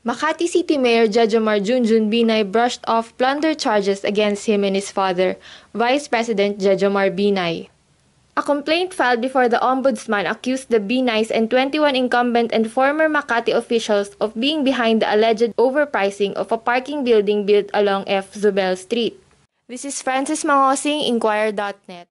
Makati City Mayor Jajomar Junjun Binay brushed off plunder charges against him and his father, Vice President Jajomar Binay. A complaint filed before the ombudsman accused the Binays and 21 incumbent and former Makati officials of being behind the alleged overpricing of a parking building built along F. Zubel Street. This is Francis Mangosing, Inquire.net.